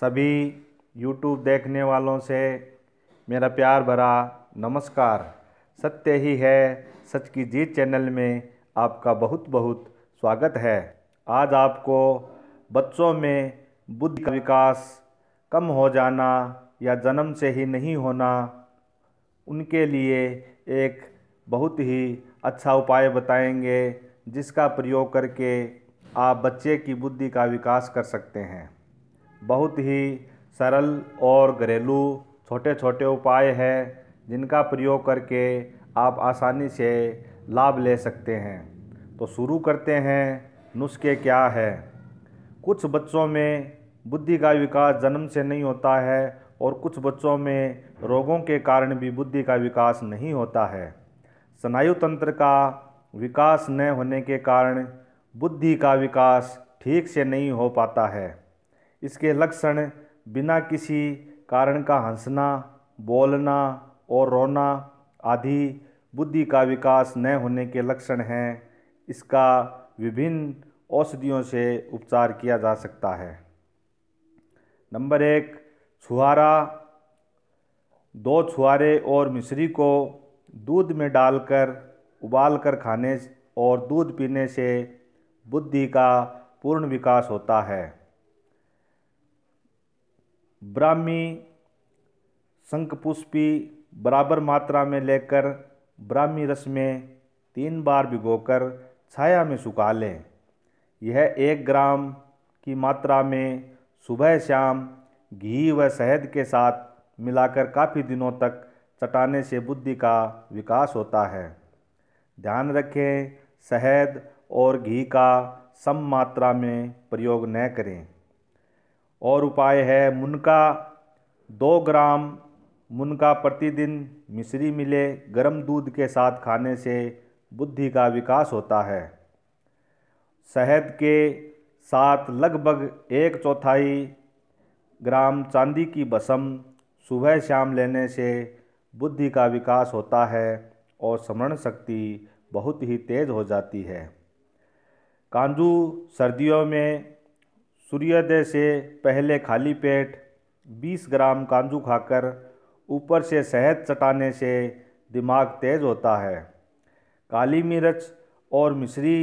सभी YouTube देखने वालों से मेरा प्यार भरा नमस्कार सत्य ही है सच की जीत चैनल में आपका बहुत बहुत स्वागत है आज आपको बच्चों में बुद्धि का विकास कम हो जाना या जन्म से ही नहीं होना उनके लिए एक बहुत ही अच्छा उपाय बताएंगे जिसका प्रयोग करके आप बच्चे की बुद्धि का विकास कर सकते हैं बहुत ही सरल और घरेलू छोटे छोटे उपाय हैं जिनका प्रयोग करके आप आसानी से लाभ ले सकते हैं तो शुरू करते हैं नुस्खे क्या है कुछ बच्चों में बुद्धि का विकास जन्म से नहीं होता है और कुछ बच्चों में रोगों के कारण भी बुद्धि का विकास नहीं होता है स्नायु तंत्र का विकास न होने के कारण बुद्धि का विकास ठीक से नहीं हो पाता है इसके लक्षण बिना किसी कारण का हंसना बोलना और रोना आदि बुद्धि का विकास न होने के लक्षण हैं इसका विभिन्न औषधियों से उपचार किया जा सकता है नंबर एक छुहारा दो छुहारे और मिश्री को दूध में डालकर उबाल कर खाने और दूध पीने से बुद्धि का पूर्ण विकास होता है ब्राह्मी शंखपुष्पी बराबर मात्रा में लेकर ब्राह्मी रस में तीन बार भिगोकर छाया में सुखा लें यह एक ग्राम की मात्रा में सुबह शाम घी व शहद के साथ मिलाकर काफ़ी दिनों तक चटाने से बुद्धि का विकास होता है ध्यान रखें शहद और घी का सम मात्रा में प्रयोग न करें और उपाय है मुनका दो ग्राम मुनका प्रतिदिन मिश्री मिले गर्म दूध के साथ खाने से बुद्धि का विकास होता है शहद के साथ लगभग एक चौथाई ग्राम चांदी की बसम सुबह शाम लेने से बुद्धि का विकास होता है और स्मरण शक्ति बहुत ही तेज़ हो जाती है कांजू सर्दियों में सूर्योदय से पहले खाली पेट 20 ग्राम कांजू खाकर ऊपर से शहद चटाने से दिमाग तेज होता है काली मिर्च और मिश्री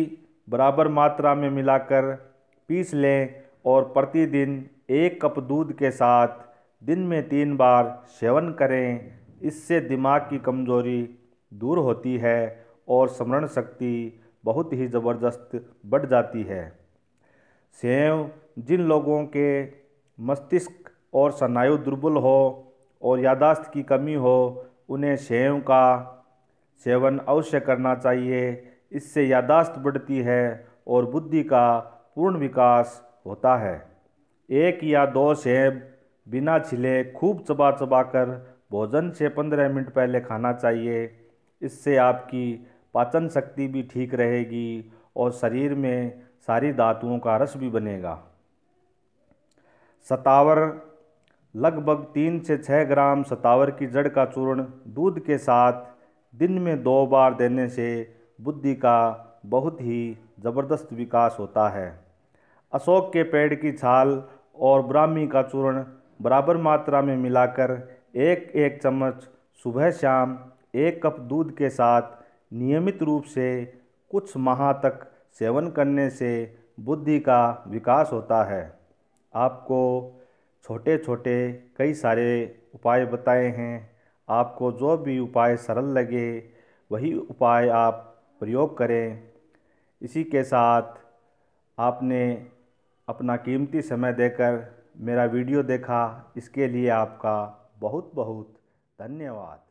बराबर मात्रा में मिलाकर पीस लें और प्रतिदिन एक कप दूध के साथ दिन में तीन बार सेवन करें इससे दिमाग की कमजोरी दूर होती है और स्मरण शक्ति बहुत ही ज़बरदस्त बढ़ जाती है सेव जिन लोगों के मस्तिष्क और स्नायु दुर्बल हो और यादाश्त की कमी हो उन्हें सेव का सेवन अवश्य करना चाहिए इससे यादाश्त बढ़ती है और बुद्धि का पूर्ण विकास होता है एक या दो सेब बिना छिले खूब चबा चबा कर भोजन से पंद्रह मिनट पहले खाना चाहिए इससे आपकी पाचन शक्ति भी ठीक रहेगी और शरीर में सारी धातुओं का रस भी बनेगा सतावर लगभग तीन से छः ग्राम सतावर की जड़ का चूर्ण दूध के साथ दिन में दो बार देने से बुद्धि का बहुत ही ज़बरदस्त विकास होता है अशोक के पेड़ की छाल और ब्राह्मी का चूर्ण बराबर मात्रा में मिलाकर एक एक चम्मच सुबह शाम एक कप दूध के साथ नियमित रूप से कुछ माह तक सेवन करने से बुद्धि का विकास होता है आपको छोटे छोटे कई सारे उपाय बताए हैं आपको जो भी उपाय सरल लगे वही उपाय आप प्रयोग करें इसी के साथ आपने अपना कीमती समय देकर मेरा वीडियो देखा इसके लिए आपका बहुत बहुत धन्यवाद